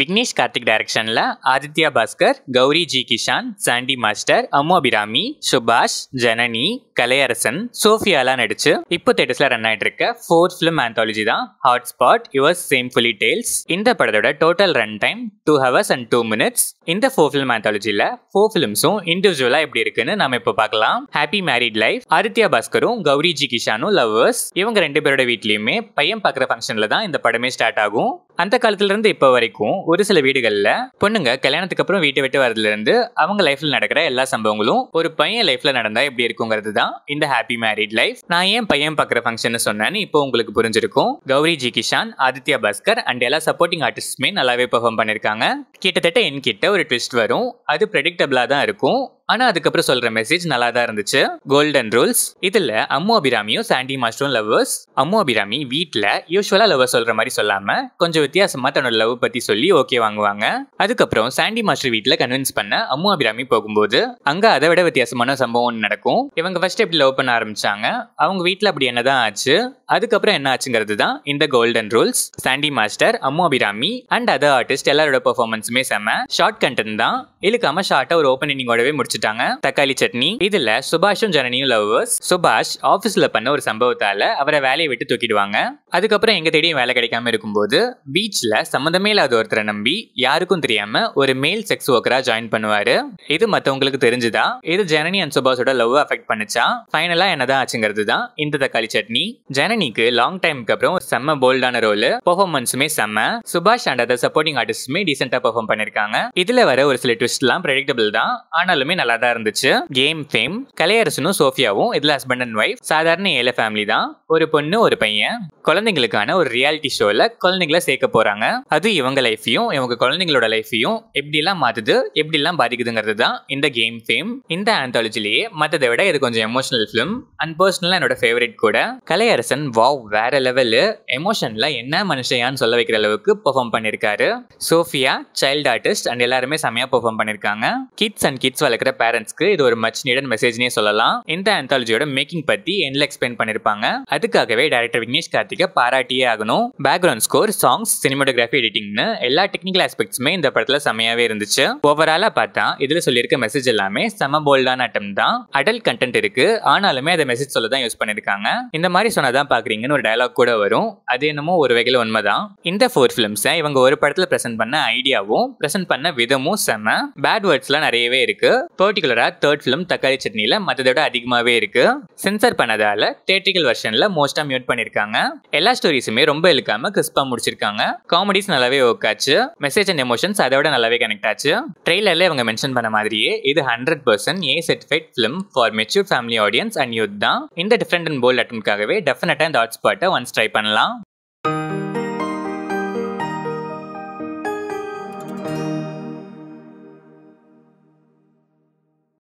விக்னேஷ் கார்த்திக் டைரக்ஷனில் Aditya Bhaskar Gouri G Kishan Sandy master Ammu Abhirami Subash Janani Kalaiyarasan சோஃபியாலாம் நடிச்சு இப்போ தேட்டர்ஸில் ரன் ஆகிட்டு இருக்க ஃபோர்த் ஃபிலிம் ஆந்தாலஜி தான் hot spot yours fully details இந்த படத்தோட total run time two hours and two minutes இந்த ஃபோர் ஃபிலிம் ஆந்தாலஜியில் ஃபோர் ஃபிலிம்ஸும் இண்டிவிஜுவலாக எப்படி இருக்குன்னு நம்ம இப்போ பார்க்கலாம் ஹாப்பி மேரிட் லைஃப் ஆதித்யா பாஸ்கரும் கௌரி ஜி கிஷானும் லவ்வர்ஸ் இவங்க ரெண்டு பேரோட வீட்லேயுமே பையன் பார்க்குற ஃபங்க்ஷனில் தான் இந்த படமே ஸ்டார்ட் ஆகும் அந்த இருந்து இப்போ வரைக்கும் ஒரு சில வீடுகளில் பொண்ணுங்க கல்யாணத்துக்கு அப்புறம் வீட்டை விட்டு இருந்து அவங்க லைஃப்பில் நடக்கிற எல்லா சம்பவங்களும் ஒரு பையன் லைஃப்பில் நடந்தால் எப்படி இருக்குங்கிறது தான் இந்த ஹாப்பி மேரிட் லைஃப் நான் ஏன் பையன் பார்க்குற ஃபங்க்ஷன் சொன்னேன்னு இப்போ உங்களுக்கு புரிஞ்சிருக்கும் கௌரி ஜி கிஷான் ஆதித்யா பாஸ்கர் அண்ட் எல்லா சப்போர்ட்டிங் ஆர்டிஸ்ட்மே நல்லாவே பெர்ஃபார்ம் பண்ணியிருக்காங்க கிட்டத்தட்ட என்கிட்ட ஒரு ட்விஸ்ட் வரும் அது ப்ரெடிக்டபிளா தான் இருக்கும் ஆனா அதுக்கப்புறம் சொல்ற மெசேஜ் நல்லா தான் இருந்துச்சு கோல்டன் ரூல்ஸ் இதுல அம்மு அபிராமியும் சாண்டி மாஸ்டரும் லவ்வர்ஸ் அம்மு அபிராமி வீட்டுல யூஸ்வலா லவ்வர் சொல்ற மாதிரி சொல்லாம கொஞ்சம் வித்தியாசமா தன்னோட லவ் பத்தி சொல்லி ஓகே வாங்குவாங்க அதுக்கப்புறம் சாண்டி மாஸ்டர் வீட்டுல கன்வின்ஸ் பண்ண அம்மு அபிராமி போகும்போது அங்க அதை விட வித்தியாசமான சம்பவம் நடக்கும் இவங்க ஃபர்ஸ்ட் எப்படி லவ் பண்ண ஆரம்பிச்சாங்க அவங்க வீட்டுல அப்படி என்னதான் ஆச்சு அதுக்கப்புறம் என்ன ஆச்சுங்கிறது தான் இந்த golden rules Sandy master Ammu Abhirami and other artist எல்லாரோட பெர்ஃபார்மன்ஸுமே செம ஷார்ட் கண்டென்ட் தான் இழுக்காம ஷார்ட்டா ஒரு ஓப்பன் இன்னிங்கோடவே முடிச்சு வச்சுட்டாங்க தக்காளி சட்னி இதுல சுபாஷும் ஜனனியும் லவ்வர்ஸ் சுபாஷ் ஆபீஸ்ல பண்ண ஒரு சம்பவத்தால அவரை வேலையை விட்டு தூக்கிடுவாங்க அதுக்கப்புறம் எங்கள் தேடியும் வேலை கிடைக்காம இருக்கும்போது பீச்சில் சம்மந்தமே இல்லாத ஒருத்தரை நம்பி யாருக்கும் தெரியாமல் ஒரு மேல் செக்ஸ் ஒர்க்கராக ஜாயின் பண்ணுவார் இது மற்றவங்களுக்கு தெரிஞ்சுதா இது ஜனனி அண்ட் சுபாஷோட லவ் அஃபெக்ட் பண்ணிச்சா ஃபைனலாக என்ன தான் ஆச்சுங்கிறது தான் இந்த தக்காளி சட்னி ஜனனிக்கு லாங் டைமுக்கு அப்புறம் ஒரு செம்ம போல்டான ரோல் பர்ஃபார்மன்ஸுமே செம்ம சுபாஷ் அண்ட் அதர் சப்போர்ட்டிங் ஆர்டிஸ்ட்டுமே டீசெண்டாக பர்ஃபார்ம் பண்ணியிருக்காங்க இதில் வர ஒரு சில ட்விஸ்ட்லாம் ப்ரெடிக்டபிள் தான் ஆனாலுமே நல்லா தான் இருந்துச்சு கேம் ஃபேம் கலையரசனும் சோஃபியாவும் இதில் ஹஸ்பண்ட் அண்ட் ஒய்ஃப் சாதாரண ஏழை ஃபேமிலி தான் ஒரு பொண்ணு ஒரு பையன் குழந்தைங்களுக்கான ஒரு ரியாலிட்டி ஷோவில் குழந்தைங்களை சேர்க்க போகிறாங்க அது இவங்க லைஃப்பையும் இவங்க குழந்தைங்களோட லைஃப்பையும் எப்படிலாம் மாற்றுது எப்படிலாம் பாதிக்குதுங்கிறது தான் இந்த கேம் ஃபேம் இந்த ஆந்தாலஜிலேயே மற்றதை விட இது கொஞ்சம் எமோஷனல் ஃபிலிம் அண்ட் பர்சனலாக என்னோட ஃபேவரட் கூட கலையரசன் வாவ் வேற லெவலு எமோஷனில் என்ன மனுஷையான்னு சொல்ல வைக்கிற அளவுக்கு பெர்ஃபார்ம் பண்ணியிருக்காரு சோஃபியா சைல்டு ஆர்டிஸ்ட் அண்ட் எல்லாருமே செம்மையாக பெர்ஃபார்ம் பண்ணியிருக்காங்க கிட்ஸ் அண்ட் கிட்ஸ் வளர்க்குற பேரண்ட்ஸ்க்கு இது ஒரு மச் நீடன் மெசேஜ்னே சொல்லலாம் இந்த ஆந்தாலஜியோட மேக்கிங் பற்றி எண்டில் எக்ஸ்பிளைன் பண்ணியிருப்பாங்க அதுக்காகவே டேரக்டர் விக்னேஷ் கார்த்திகை பாராட்டியே ஆகணும் பேக்ரவுண்ட் ஸ்கோர் சாங்ஸ் சினிமாட்டோகிராஃபி எடிட்டிங்னு எல்லா டெக்னிக்கல் ஆஸ்பெக்ட்ஸுமே இந்த படத்தில் செமையாகவே இருந்துச்சு ஓவராலாக பார்த்தா இதில் சொல்லியிருக்க மெசேஜ் எல்லாமே செம போல்டான அட்டம் தான் அடல்ட் கண்டென்ட் இருக்கு ஆனாலுமே அதை மெசேஜ் சொல்ல தான் யூஸ் பண்ணியிருக்காங்க இந்த மாதிரி சொன்னதான் பார்க்குறீங்கன்னு ஒரு டயலாக் கூட வரும் அது என்னமோ ஒரு வகையில் உண்மைதான் இந்த ஃபோர் ஃபிலிம்ஸை இவங்க ஒரு படத்தில் ப்ரெசென்ட் பண்ண ஐடியாவும் ப்ரெசென்ட் பண்ண விதமும் செம பேட் வேர்ட்ஸ்லாம் நிறையவே இருக்கு பர்டிகுலராக தேர்ட் ஃபிலிம் தக்காளி சட்னியில் மற்றதை விட அதிகமாகவே இருக்கு சென்சர் பண்ணதால தேட்டரிக்கல் வெர்ஷனில் மோஸ்ட்டாக மியூட் பண்ணியிருக்காங்க எல்லா ஸ்டோரிஸுமே ரொம்ப இழுக்காம கிறிஸ்பா முடிச்சிருக்காங்க காமெடிஸ் நல்லாவே ஒர்க் ஆச்சு மெசேஜ் அண்ட் எமோஷன்ஸ் அதோட நல்லாவே கனெக்ட் ஆச்சு ட்ரெய்லர்ல இவங்க மென்ஷன் பண்ண மாதிரியே இது hundred percent A certified film for mature family audience and youth தான் இந்த டிஃப்ரெண்ட் அண்ட் போல்ட் அட்டன்காகவே டெஃபினட்டா இந்த ஆட்ஸ் பாட்டை ஒன்ஸ் ட்ரை பண்ணலாம்